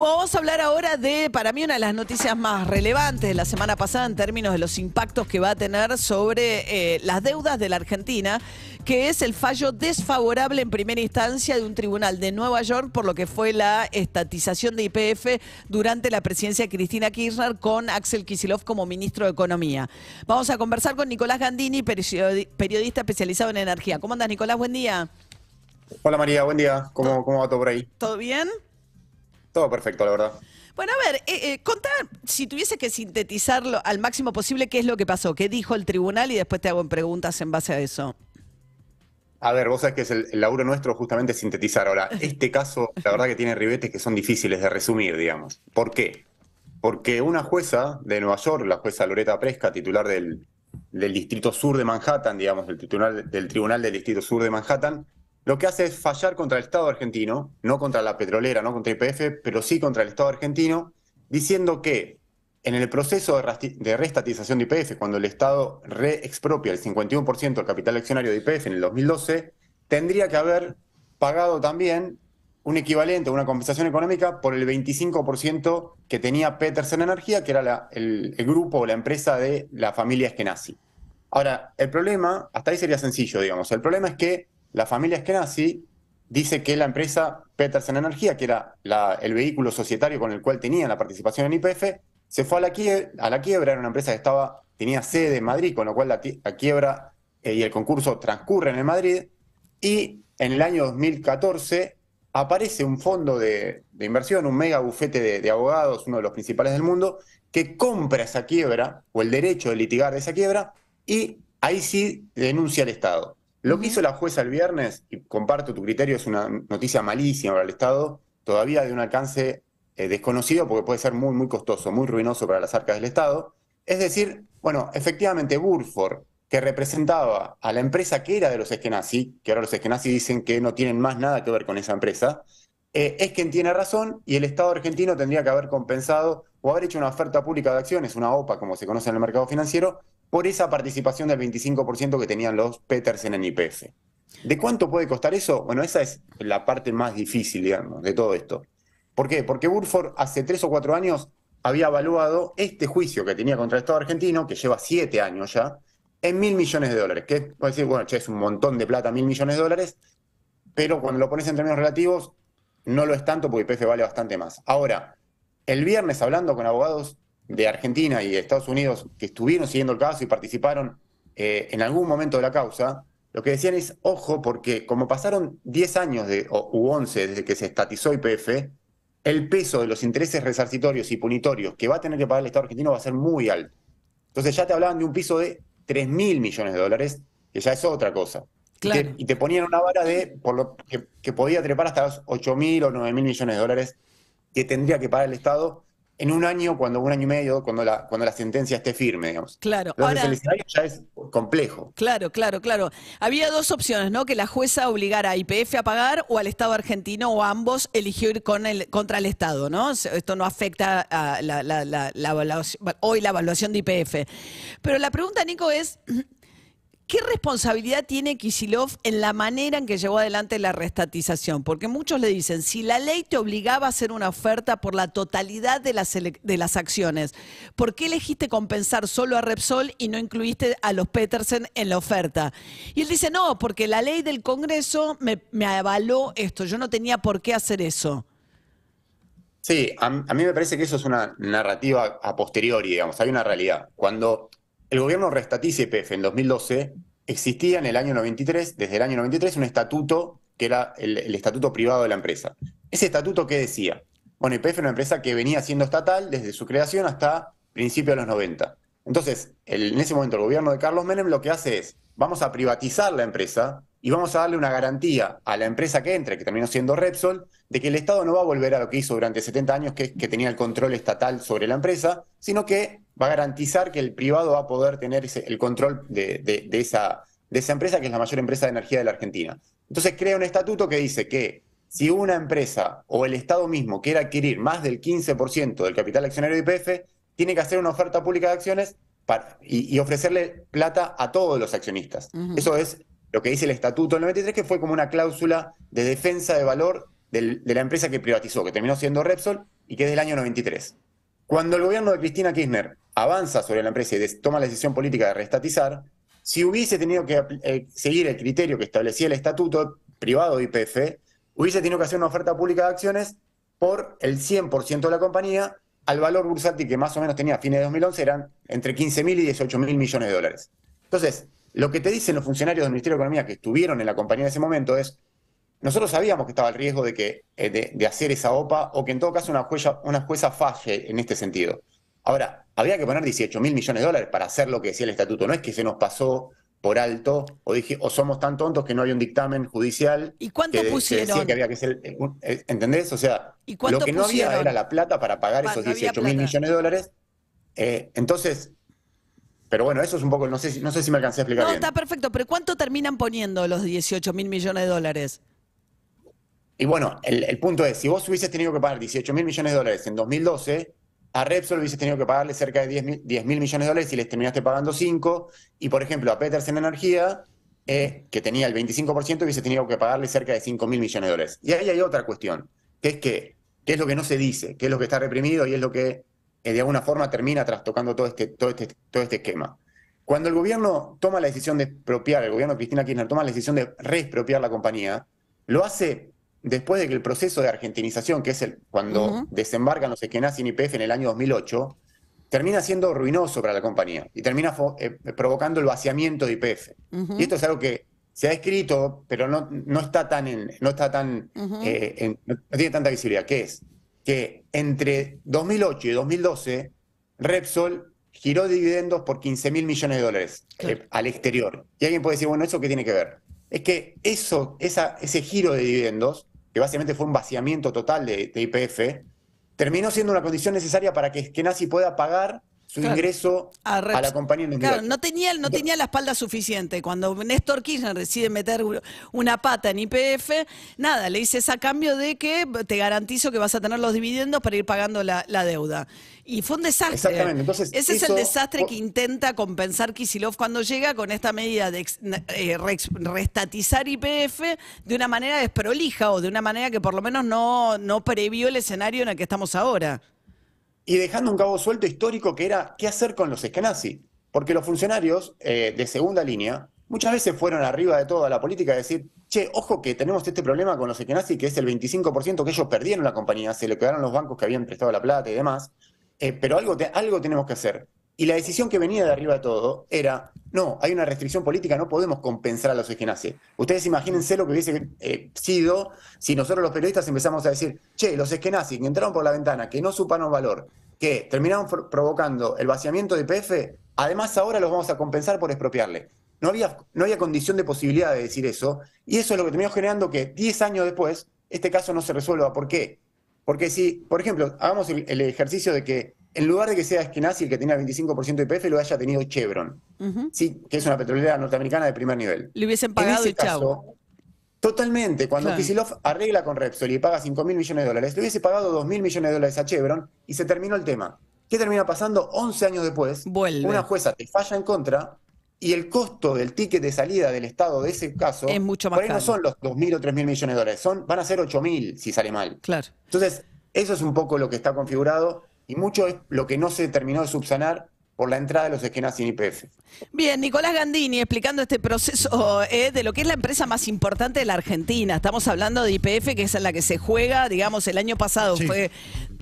Vamos a hablar ahora de, para mí, una de las noticias más relevantes de la semana pasada en términos de los impactos que va a tener sobre eh, las deudas de la Argentina, que es el fallo desfavorable en primera instancia de un tribunal de Nueva York por lo que fue la estatización de IPF durante la presidencia de Cristina Kirchner con Axel Kisilov como ministro de Economía. Vamos a conversar con Nicolás Gandini, periodista especializado en energía. ¿Cómo andas, Nicolás? Buen día. Hola María, buen día. ¿Cómo, cómo va todo por ahí? ¿Todo bien? Todo perfecto, la verdad. Bueno, a ver, eh, eh, contar si tuviese que sintetizarlo al máximo posible, ¿qué es lo que pasó? ¿Qué dijo el tribunal? Y después te hago preguntas en base a eso. A ver, vos sabés que es el, laburo nuestro justamente sintetizar. Ahora, este caso, la verdad que tiene ribetes que son difíciles de resumir, digamos. ¿Por qué? Porque una jueza de Nueva York, la jueza Loreta Presca, titular del, Distrito Sur de Manhattan, digamos, del Tribunal del Distrito Sur de Manhattan, lo que hace es fallar contra el Estado argentino, no contra la petrolera, no contra IPF, pero sí contra el Estado argentino, diciendo que en el proceso de restatización de IPF, cuando el Estado reexpropia el 51% del capital accionario de IPF en el 2012, tendría que haber pagado también un equivalente, una compensación económica por el 25% que tenía Petersen Energía, que era el, grupo o la empresa de la familia Eskenazi. Ahora, el problema, hasta ahí sería sencillo, digamos, el problema es que la familia Eskenazi dice que la empresa Petersen Energía, que era el vehículo societario con el cual tenía la participación en IPF, se fue a la, quiebra, era una empresa que estaba, tenía sede en Madrid, con lo cual la, quiebra eh, y el concurso transcurren en Madrid, y en el año 2014 aparece un fondo de, inversión, un mega bufete de, de, abogados, uno de los principales del mundo, que compra esa quiebra o el derecho de litigar de esa quiebra y ahí sí denuncia al Estado. Lo que hizo la jueza el viernes, y comparto tu criterio, es una noticia malísima para el Estado, todavía de un alcance eh, desconocido porque puede ser muy, muy costoso, muy ruinoso para las arcas del Estado. Es decir, bueno, efectivamente Burford, que representaba a la empresa que era de los Eskenazi, que ahora los Eskenazi dicen que no tienen más nada que ver con esa empresa, eh, es quien tiene razón y el Estado argentino tendría que haber compensado o haber hecho una oferta pública de acciones, una OPA como se conoce en el mercado financiero, por esa participación del 25% que tenían los Petersen en IPF. ¿De cuánto puede costar eso? Bueno, esa es la parte más difícil, digamos, de todo esto. ¿Por qué? Porque Burford hace tres o cuatro años había evaluado este juicio que tenía contra el Estado argentino, que lleva siete años ya, en mil millones de dólares. Que decir, bueno, es un montón de plata, mil millones de dólares, pero cuando lo pones en términos relativos, no lo es tanto porque IPF vale bastante más. Ahora, el viernes hablando con abogados de Argentina y de Estados Unidos que estuvieron siguiendo el caso y participaron eh, en algún momento de la causa, lo que decían es, ojo, porque como pasaron 10 años de, o, u 11 desde que se estatizó IPF, el peso de los intereses resarcitorios y punitorios que va a tener que pagar el Estado argentino va a ser muy alto. Entonces ya te hablaban de un piso de 3 mil millones de dólares, que ya es otra cosa. Y, te, ponían una vara de por lo que, que podía trepar hasta los 8 mil o 9 mil millones de dólares que tendría que pagar el Estado en un año, cuando un año y medio, cuando la, cuando la sentencia esté firme, digamos. Claro, ahora. El escenario ya es complejo. Claro, claro, claro. Había dos opciones, ¿no? Que la jueza obligara a IPF a pagar o al Estado argentino o ambos eligió ir con contra el Estado, ¿no? Esto no afecta a hoy la evaluación de IPF. Pero la pregunta, Nico, es: ¿Qué responsabilidad tiene Kisilov en la manera en que llevó adelante la restatización? Porque muchos le dicen, si la ley te obligaba a hacer una oferta por la totalidad de las, acciones, ¿por qué elegiste compensar solo a Repsol y no incluiste a los Petersen en la oferta? Y él dice, no, porque la ley del Congreso me, avaló esto, yo no tenía por qué hacer eso. Sí, a, a mí me parece que eso es una narrativa a posteriori, digamos, hay una realidad. Cuando el gobierno restatice IPF e en 2012, existía en el año 93, desde el año 93, un estatuto que era el, estatuto privado de la empresa. ¿Ese estatuto qué decía? Bueno, IPF e era una empresa que venía siendo estatal desde su creación hasta principios de los 90. Entonces, en ese momento el gobierno de Carlos Menem lo que hace es, vamos a privatizar la empresa y vamos a darle una garantía a la empresa que entre, que terminó siendo Repsol, de que el Estado no va a volver a lo que hizo durante 70 años, que, que tenía el control estatal sobre la empresa, sino que va a garantizar que el privado va a poder tener el control de, esa, empresa, que es la mayor empresa de energía de la Argentina. Entonces crea un estatuto que dice que si una empresa o el Estado mismo quiere adquirir más del 15% del capital accionario de IPF, tiene que hacer una oferta pública de acciones y, ofrecerle plata a todos los accionistas. Eso es lo que dice el Estatuto del 93, que fue como una cláusula de defensa de valor de la empresa que privatizó, que terminó siendo Repsol y que es del año 93. Cuando el gobierno de Cristina Kirchner avanza sobre la empresa y toma la decisión política de reestatizar, si hubiese tenido que eh, seguir el criterio que establecía el estatuto privado de IPF, hubiese tenido que hacer una oferta pública de acciones por el 100% de la compañía al valor bursátil que más o menos tenía a fines de 2011 eran entre 15.000 y 18.000 millones de dólares. Entonces, lo que te dicen los funcionarios del Ministerio de Economía que estuvieron en la compañía en ese momento es, nosotros sabíamos que estaba el riesgo de, que, eh, de, hacer esa OPA o que en todo caso una jueza, una jueza falle en este sentido. Ahora, había que poner 18 mil millones de dólares para hacer lo que decía el estatuto. No es que se nos pasó por alto o dije o somos tan tontos que no hay un dictamen judicial. ¿Y cuánto pusieron? que había que eh, eh, ¿Entendés? O sea, lo que no había era la plata para pagar esos 18 mil millones de dólares. entonces, pero bueno, eso es un poco, no sé, no sé si me alcancé a explicar. No, está perfecto, pero ¿cuánto terminan poniendo los 18 mil millones de dólares? Y bueno, el, punto es, si vos hubieses tenido que pagar 18 mil millones de dólares en 2012, a Repsol hubieses tenido que pagarle cerca de 10 mil, millones de dólares y les terminaste pagando 5. Y por ejemplo, a Petersen Energía, eh, que tenía el 25%, hubiese tenido que pagarle cerca de 5 mil millones de dólares. Y ahí hay otra cuestión, que es que, qué es lo que no se dice, qué es lo que está reprimido y es lo que eh, de alguna forma termina trastocando todo este, todo, este, todo este esquema. Cuando el gobierno toma la decisión de expropiar, el gobierno de Cristina Kirchner toma la decisión de reexpropiar la compañía, lo hace después de que el proceso de argentinización, que es el, cuando desembarcan los nacen en IPF en el año 2008, termina siendo ruinoso para la compañía y termina eh, provocando el vaciamiento de IPF. Y esto es algo que se ha escrito, pero no, no está tan, en, no, está tan eh, tiene tanta visibilidad, ¿Qué es que entre 2008 y 2012 Repsol giró dividendos por 15 mil millones de dólares eh, al exterior. Y alguien puede decir, bueno, ¿eso qué tiene que ver? Es que eso, ese giro de dividendos que básicamente fue un vaciamiento total de IPF, terminó siendo una condición necesaria para que Nazi pueda pagar su ingreso a, la compañía Claro, no tenía, la espalda suficiente. Cuando Néstor Kirchner decide meter una pata en IPF, nada, le dices a cambio de que te garantizo que vas a tener los dividendos para ir pagando la, deuda. Y fue un desastre. Exactamente. Ese es el desastre que intenta compensar Kisilov cuando llega con esta medida de eh, restatizar IPF de una manera desprolija o de una manera que por lo menos no, no previó el escenario en el que estamos ahora y dejando un cabo suelto histórico que era qué hacer con los esquenazis. Porque los funcionarios eh, de segunda línea muchas veces fueron arriba de toda la política a decir, che, ojo que tenemos este problema con los esquenazis, que es el 25% que ellos perdieron la compañía, se le quedaron los bancos que habían prestado la plata y demás, eh, pero algo, algo tenemos que hacer. Y la decisión que venía de arriba de todo era, no, hay una restricción política, no podemos compensar a los esquenazis. Ustedes imagínense lo que hubiese eh, sido si nosotros los periodistas empezamos a decir, che, los esquenazis que entraron por la ventana, que no suparon valor, que terminaron provocando el vaciamiento de PF, además ahora los vamos a compensar por expropiarle. No había, no había condición de posibilidad de decir eso, y eso es lo que terminó generando que 10 años después este caso no se resuelva. ¿Por qué? Porque si, por ejemplo, hagamos el ejercicio de que en lugar de que sea Eskenazi el que tenía el 25% de IPF, lo haya tenido Chevron, ¿sí? que es una petrolera norteamericana de primer nivel. Le hubiesen pagado y chavo. Totalmente, cuando arregla con Repsol y paga 5 mil millones de dólares, le hubiese pagado 2 mil millones de dólares a Chevron y se terminó el tema. ¿Qué termina pasando 11 años después? Una jueza te falla en contra y el costo del ticket de salida del Estado de ese caso es mucho más por ahí no son los mil o mil millones de dólares, son, van a ser 8 mil si sale mal. Claro. Entonces, eso es un poco lo que está configurado y mucho es lo que no se terminó de subsanar por la entrada de los esquenas sin IPF. Bien, Nicolás Gandini explicando este proceso eh, de lo que es la empresa más importante de la Argentina. Estamos hablando de IPF, que es en la que se juega, digamos, el año pasado fue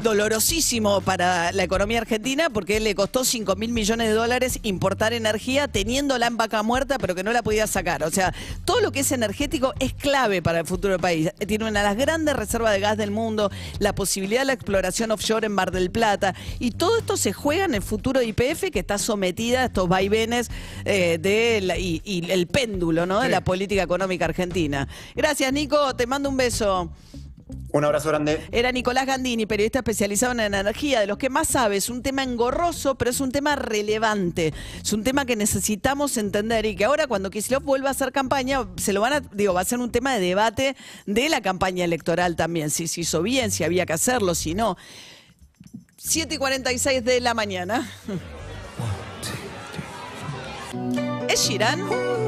dolorosísimo para la economía argentina porque le costó 5 mil millones de dólares importar energía teniendo en vaca muerta pero que no la podía sacar. O sea, todo lo que es energético es clave para el futuro del país. Tiene una de las grandes reservas de gas del mundo, la posibilidad de la exploración offshore en Mar del Plata y todo esto se juega en el futuro de IPF que está sometida a estos vaivenes eh, de y, y, el péndulo ¿no? de la política económica argentina. Gracias Nico, te mando un beso. Un abrazo grande. Era Nicolás Gandini, periodista especializado en energía, de los que más sabe. Es un tema engorroso, pero es un tema relevante. Es un tema que necesitamos entender y que ahora cuando lo vuelva a hacer campaña, se lo van a, digo, va a ser un tema de debate de la campaña electoral también. Si se hizo bien, si había que hacerlo, si no. 7 y 46 de la mañana. ¿Es Girán?